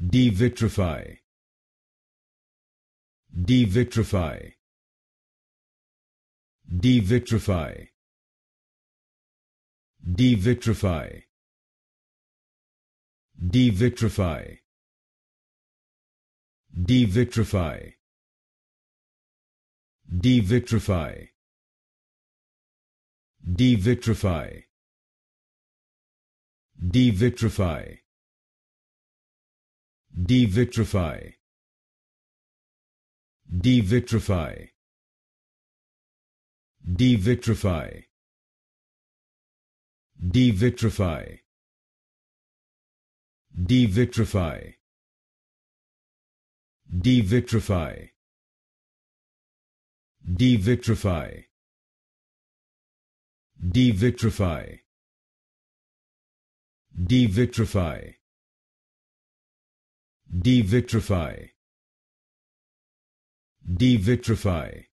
devitrify devitrify devitrify devitrify devitrify devitrify devitrify devitrify devitrify devitrify devitrify devitrify devitrify devitrify devitrify devitrify devitrify devitrify devitrify devitrify